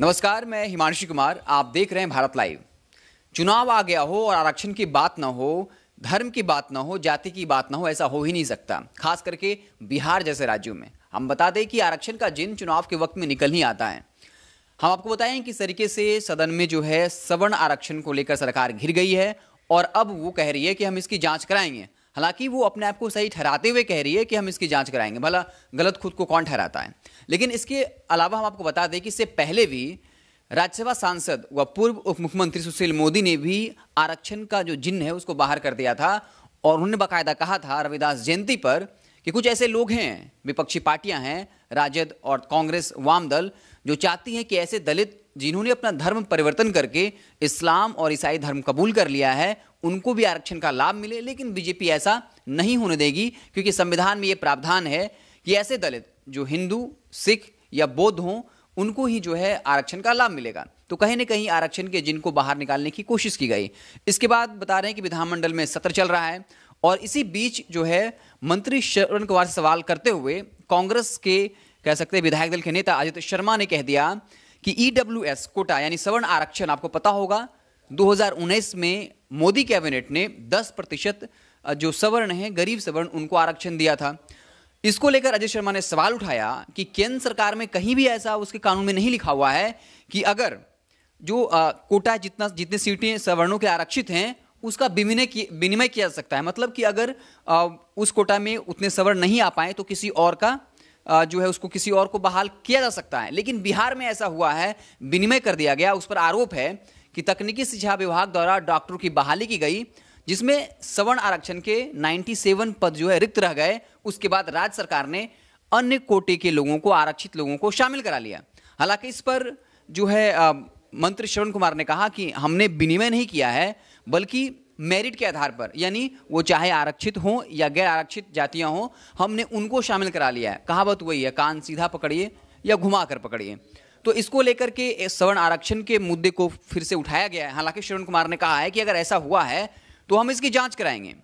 नमस्कार मैं हिमांशु कुमार आप देख रहे हैं भारत लाइव चुनाव आ गया हो और आरक्षण की बात ना हो धर्म की बात ना हो जाति की बात ना हो ऐसा हो ही नहीं सकता खास करके बिहार जैसे राज्यों में हम बता दें कि आरक्षण का जिन चुनाव के वक्त में निकल ही आता है हम आपको बताएं किस तरीके से सदन में जो है सवर्ण आरक्षण को लेकर सरकार घिर गई है और अब वो कह रही है कि हम इसकी जांच कराएंगे हालांकि वो अपने आप को सही ठहराते हुए कह रही है कि हम इसकी जांच कराएंगे भला गलत खुद को कौन ठहराता है लेकिन इसके अलावा हम आपको बता दें कि इससे पहले भी राज्यसभा सांसद व पूर्व उप मुख्यमंत्री सुशील मोदी ने भी आरक्षण का जो जिन्न है उसको बाहर कर दिया था और उन्होंने बाकायदा कहा था रविदास जयंती पर कि कुछ ऐसे लोग हैं विपक्षी पार्टियां हैं राजद और कांग्रेस वाम दल जो चाहती हैं कि ऐसे दलित जिन्होंने अपना धर्म परिवर्तन करके इस्लाम और ईसाई धर्म कबूल कर लिया है उनको भी आरक्षण का लाभ मिले लेकिन बीजेपी ऐसा नहीं होने देगी क्योंकि संविधान में ये प्रावधान है कि ऐसे दलित जो हिंदू सिख या बौद्ध हों उनको ही जो है आरक्षण का लाभ मिलेगा तो कहीं ना कहीं आरक्षण के जिनको बाहर निकालने की कोशिश की गई इसके बाद बता रहे हैं कि विधानमंडल में सत्र चल रहा है और इसी बीच जो है मंत्री शरण कुमार से सवाल करते हुए कांग्रेस के कह सकते हैं विधायक दल के नेता अजित शर्मा ने कह दिया कि एस e कोटा यानी सवर्ण आरक्षण आपको पता होगा 2019 में मोदी कैबिनेट ने 10 प्रतिशत जो सवर्ण है गरीब सवर्ण उनको आरक्षण दिया था इसको लेकर अजय शर्मा ने सवाल उठाया कि केंद्र सरकार में कहीं भी ऐसा उसके कानून में नहीं लिखा हुआ है कि अगर जो आ, कोटा जितना जितनी सीटें सवर्णों के आरक्षित हैं उसका विनिमय विनिमय किया जा सकता है मतलब कि अगर आ, उस कोटा में उतने सवर्ण नहीं आ पाए तो किसी और का जो है उसको किसी और को बहाल किया जा सकता है लेकिन बिहार में ऐसा हुआ है विनिमय कर दिया गया उस पर आरोप है कि तकनीकी शिक्षा विभाग द्वारा डॉक्टरों की बहाली की गई जिसमें सवर्ण आरक्षण के 97 पद जो है रिक्त रह गए उसके बाद राज्य सरकार ने अन्य कोटे के लोगों को आरक्षित लोगों को शामिल करा लिया हालांकि इस पर जो है मंत्री श्रवण कुमार ने कहा कि हमने विनिमय नहीं किया है बल्कि मेरिट के आधार पर यानी वो चाहे आरक्षित हों या गैर आरक्षित जातियां हों हमने उनको शामिल करा लिया है कहावत वही है कान सीधा पकड़िए या घुमा कर पकड़िए तो इसको लेकर के सवर्ण आरक्षण के मुद्दे को फिर से उठाया गया है हालांकि श्रवण कुमार ने कहा है कि अगर ऐसा हुआ है तो हम इसकी जाँच कराएंगे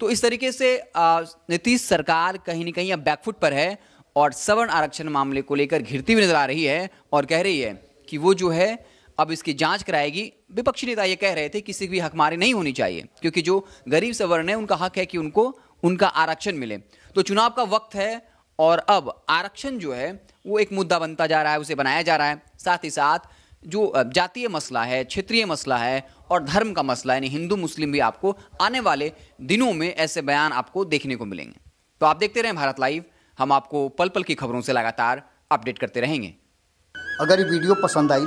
तो इस तरीके से नीतीश सरकार कहीं ना कहीं अब बैकफुट पर है और सवर्ण आरक्षण मामले को लेकर घिरती हुई नजर आ रही है और कह रही है कि वो जो है अब इसकी जांच कराएगी विपक्षी नेता ये कह रहे थे किसी भी हकमारी नहीं होनी चाहिए क्योंकि जो गरीब सवर्ण है उनका हक है कि उनको उनका आरक्षण मिले तो चुनाव का वक्त है और अब आरक्षण जो है वो एक मुद्दा बनता जा रहा है उसे बनाया जा रहा है साथ ही साथ जो जातीय मसला है क्षेत्रीय मसला है और धर्म का मसला यानी हिंदू मुस्लिम भी आपको आने वाले दिनों में ऐसे बयान आपको देखने को मिलेंगे तो आप देखते रहें भारत लाइव हम आपको पल पल की खबरों से लगातार अपडेट करते रहेंगे अगर ये वीडियो पसंद आई